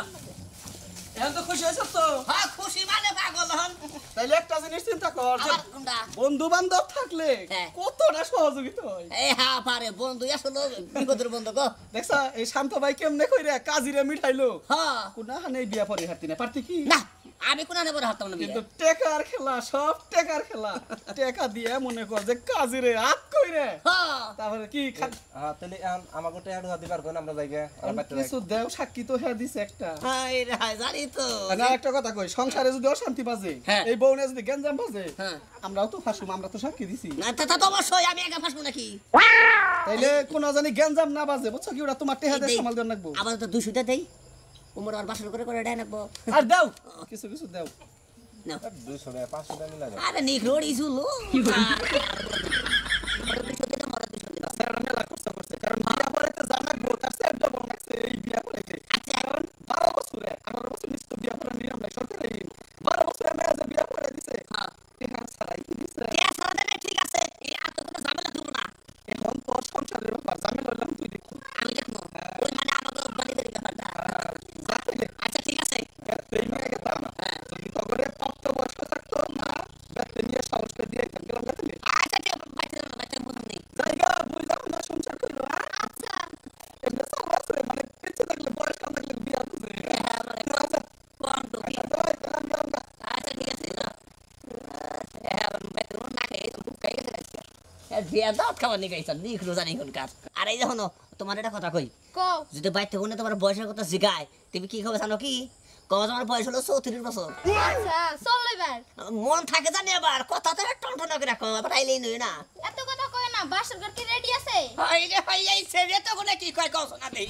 কাজিরা হ্যাঁ, মানে একটা জিনিস চিন্তা কর হ্যাঁ। বন্ধু বান্ধব থাকলে কতটা হ্যাঁ বন্ধু বন্ধু কাজিরে মিঠাইলো হ্যাঁ। কোন বিয়া পরে হাতি না পারতি কি না আমি কোন কিন্তু টেকার খেলা সব টেকার খেলা টেকা মনে কর যে কাজি রে কই রে কি হ্যাঁ তাহলে আমাকে দিবার কোন আমরা যাইগে কিছু দেও সাক্ষী তো হ্যাঁ দিছে একটা রে জানি তো না একটা কথা কই সংসারে যদি অশান্তি বাজে হ্যাঁ। এই বউনে যদি গেঞ্জাম বাজে হ্যাঁ। আমরাও তো ফাঁসুম আমরা তো সাক্ষী দিছি না তা তো অবশ্যই আমি একা ফাঁসবো নাকি তাইলে কোন জানি গেঞ্জাম না বাজে বুঝছো কি ওরা তোমার টেহা দিয়ে সামাল দেন লাগবো আবার তো 200 দেই উমর আর বাসন করে করে ডাই নাকবো আর দাও কিছু কিছু দাও না 200 টাকা 500 টাকা মিলা আরে নিক রোড ইসু লো বিয়া দাওয়াত খাবার নিয়ে গেছেন নিক রোজা নিখুনকার আর এই দেখো তোমার এটা কথা কই কও যদি বাইর থেকে না তোমার বয়সের কথা জিগায় তুমি কি খাবে জানো কি কও তোমার বয়স হলো চৌত্রিশ বছর আচ্ছা, মন থাকে জানি আবার কথা তো টনটনা করে রাখো আবার আইলেই নই না এত কথা কয় না বাসর ঘর কি রেডি আছে হাই রে হাই এই সেরে তো কোনে কি কয় কও শোনা দেই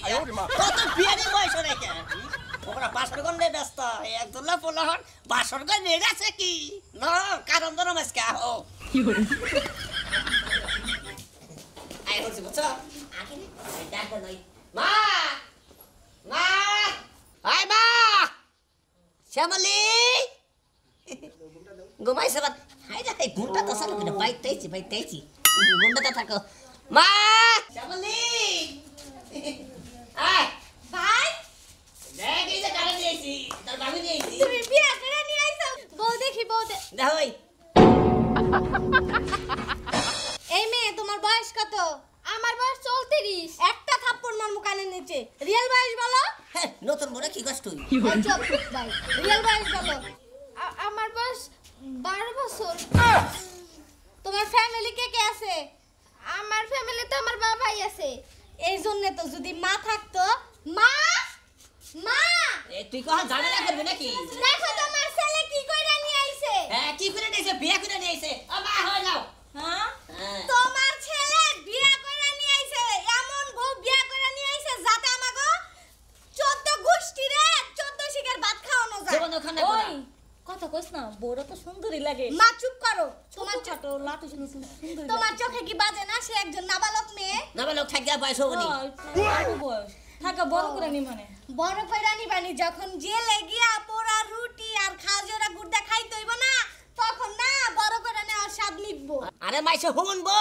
কত বিয়ারি বয়স হয়ে গেছে ওরা বাসর ঘর নিয়ে ব্যস্ত একদুল্লাহ পোলাহন বাসর ঘর নিয়ে আছে কি না কারণ তো নমস্কার ও কি 없어. 아기는 일단 너희 마, 마, 아이 마, 샤말리. ngomai sabat hai da hai gunda ta sa kena bai techi bai techi gunda ta thako ma shamali ai bhai dekhi ja kara diyechi tar babu diyechi tumi biya kara niye aisa bol dekhi bol de da hoi বয়স আচ্ছা, আমার বয়স বারো বছর তোমার family কে কে আছে আমার ফ্যামিলিতে আমার বাবাই আছে এই জন্য তো যদি মা থাকতো মা মা তুই কোন ঝামেলা করবি নাকি দেখো তোমার ছেলে কি কইরা নিয়ে আইছে হ্যাঁ কি করে নিয়েছে বিয়া করে নিয়ে আইছে আমার কথা কইস না বউরা তো সুন্দরই লাগে মা চুপ করো তোমার ছোট লাটু শুনে সুন্দর তোমার চোখে কি বাজে না সে একজন নাবালক মেয়ে নাবালক থাকিয়া বয়স হবনি হ্যাঁ, থাকা বড় করে নি মানে বড় করে নি বানি মানে, যখন জেলে গিয়া পোড়া রুটি আর খাজরা গুড়া খাইতে তোইব না তখন না বড় করে আর স্বাদ লিখবো আরে মাইসে শুনবো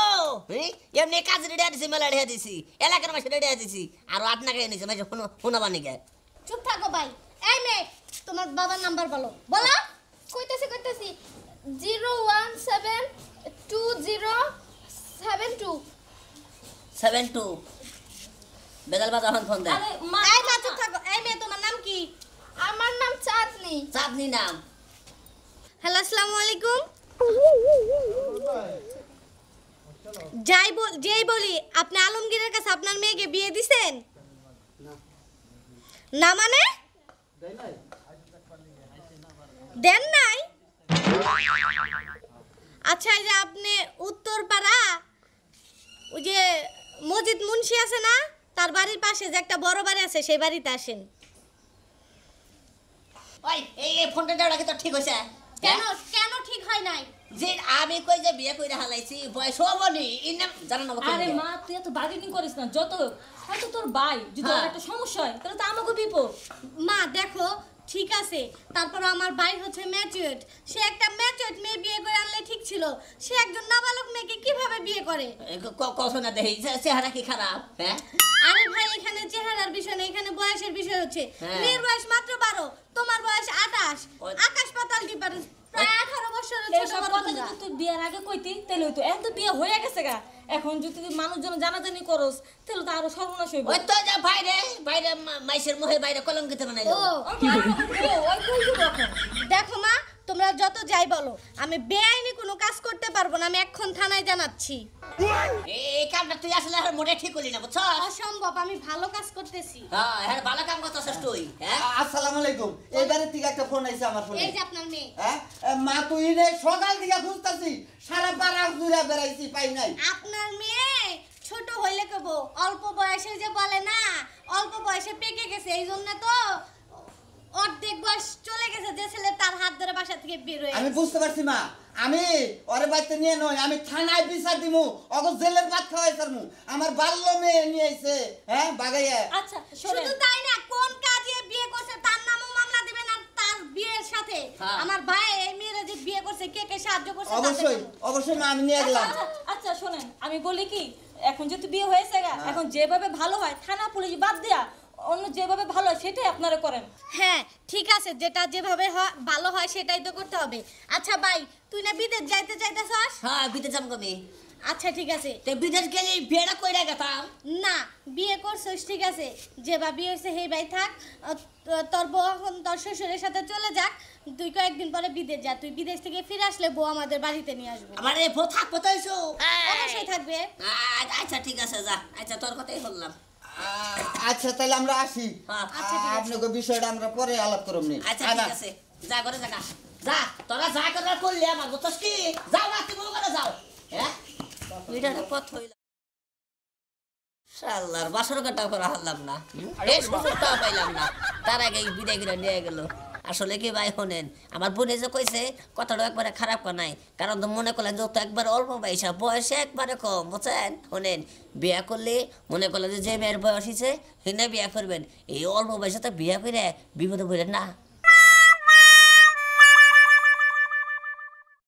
হ্যাঁ, এমনি কাজ রেডি দিছি মেলা রেডি দিছি এলাকার মাইসে রেডি দিছি আর আপনাকে এনেছে মাইসে শুনো শুনাবানি গায় চুপ থাকো ভাই এই মেয়ে তোমার বাবার নাম্বার বলো বলো কইতেছি কইতেছি zero one seven two zero seven two seven two বেদাল বাজা হন ফোন দেয় এই থাকো এই মেয়ে তোমার নাম কি আমার নাম চাঁদনি চাঁদনি নাম হ্যালো আসসালামু আলাইকুম যাই বল যেই বলি আপনি আলমগীরের কাছে আপনার মেয়েকে বিয়ে দিছেন না মানে দেন নাই আচ্ছা এই যে আপনি উত্তরপাড়া ওই যে মজিদ মুন্সি আছে না তার বাড়ির পাশে যে একটা বড় বাড়ি আছে সেই বাড়িতে আসেন ওই এই এই ফোনটা তো ঠিক হইছে কেন কেন ঠিক হয় নাই যে আমি কই যে বিয়ে কইরা হালাইছি জানা না আরে মা তুই এত করিস না যত তোর ভাই যদি হ্যাঁ। একটা সমস্যা হয় তাহলে তো আমাকে বিপদ মা দেখো ঠিক আছে তারপর আমার ভাই হচ্ছে ম্যাচিউড সে একটা ম্যাচিউড মেয়ে বিয়ে করে আনলে ঠিক ছিল সে একজন নাবালক মেয়েকে কিভাবে বিয়ে করে না দেখি চেহারা কি খারাপ হ্যাঁ আরে ভাই এখানে চেহারার বিষয় না এখানে বয়সের বিষয় হচ্ছে হ্যাঁ। মেয়ের বয়স মাত্র বারো তোমার বয়স আঠাশ আকাশ তুই বিয়ার আগে কইতি তাহলে হইতো এখন তো বিয়ে হয়ে গেছে গা এখন যদি তুই মানুষজন জানাজানি করস তাহলে তো আরো সর্বনাশ হইব ওই তো যা বাইরে বাইরে মাইসের মোহে বাইরে কলঙ্কিত বানাইলো ও যাই বলো আমি বেআইনি কোনো কাজ করতে পারবো না আমি এখন থানায় জানাচ্ছি এই তুই আসলে আর ঠিক না অসম্ভব আমি ভালো কাজ করতেছি হ্যাঁ ভালো কাম তুই হ্যাঁ আসসালামু আলাইকুম একটা ফোন আইছে আমার ফোনে এই যে আপনার মেয়ে হ্যাঁ মা তুই সকাল খুঁজতাছি সারা পাড়া ঘুরে বেড়াইছি পাই নাই আপনার মেয়ে ছোট হইলে কব অল্প বয়সে যে বলে না অল্প বয়সে পেকে গেছে এই জন্য তো অর্ধেক বয়স চলে গেছে যে ছেলে তার হাত ধরে বাসা থেকে বের হয়ে আমি বুঝতে পারছি মা আমি ওরে বাড়িতে নিয়ে নয় আমি থানায় বিচার দিমু অগ জেলের ভাত খাওয়াই সারমু আমার বাল্য মেয়ে নিয়ে আইছে হ্যাঁ বাগাইয়া আচ্ছা শুধু তাই না কোন কাজে বিয়ে করছে তার নামও মামলা দিবেন আর তার বিয়ের সাথে হ্যাঁ। আমার ভাই এই মেয়েরা যে বিয়ে করছে কে কে সাহায্য করছে অবশ্যই অবশ্যই মা আমি নিয়ে আচ্ছা, গেলাম আচ্ছা শোনেন আমি বলি কি এখন যেহেতু বিয়ে হয়েছে হ্যাঁ। এখন যেভাবে ভালো হয় থানা পুলিশ বাদ দেয়া অন্য যেভাবে ভালো হয় সেটাই আপনারা করেন হ্যাঁ ঠিক আছে যেটা যেভাবে হয় ভালো হয় সেটাই তো করতে হবে আচ্ছা ভাই তুই না বিদেশ যাইতে চাইতেছস হ্যাঁ বিদেশ যাম কবে আচ্ছা ঠিক আছে তো বিদেশ গেলে বিয়েটা কই রাখা তা না বিয়ে করছিস ঠিক আছে যে ভাবি বিয়ে হয়েছে হেই ভাই থাক তোর বউ এখন তোর শ্বশুরের সাথে চলে যাক তুই কয়েকদিন পরে বিদেশ যা তুই বিদেশ থেকে ফিরে আসলে বউ আমাদের বাড়িতে নিয়ে আসবে আমার বউ থাকবো তো অবশ্যই থাকবে আচ্ছা ঠিক আছে যা আচ্ছা তোর কথাই বললাম আচ্ছা তাহলে আমরা আসি হ্যাঁ। আচ্ছা, আপনাকে বিষয়টা আমরা পরে আলাপ করব আচ্ছা ঠিক আছে যা করে যা যা তোরা যা করার করলি আমার বুঝছস কি যাও না বউ করে যাও হ্যাঁ পথ হইল শালার বাসর কাটা করা হারলাম না না তার আগে বিদায় করে নিয়ে গেল আসলে কি ভাই শোনেন আমার বোনে যে কইছে কথাটা একবারে খারাপ কর নাই কারণ তো মনে করলেন যে তো একবারে অল্প বয়সা বয়স একবারে কম বুঝছেন শোনেন বিয়া করলে মনে করলেন যে মেয়ের বয়স হিসেবে হিনে বিয়া করবেন এই অল্প বয়সে তো বিয়া করে বিপদে বলেন না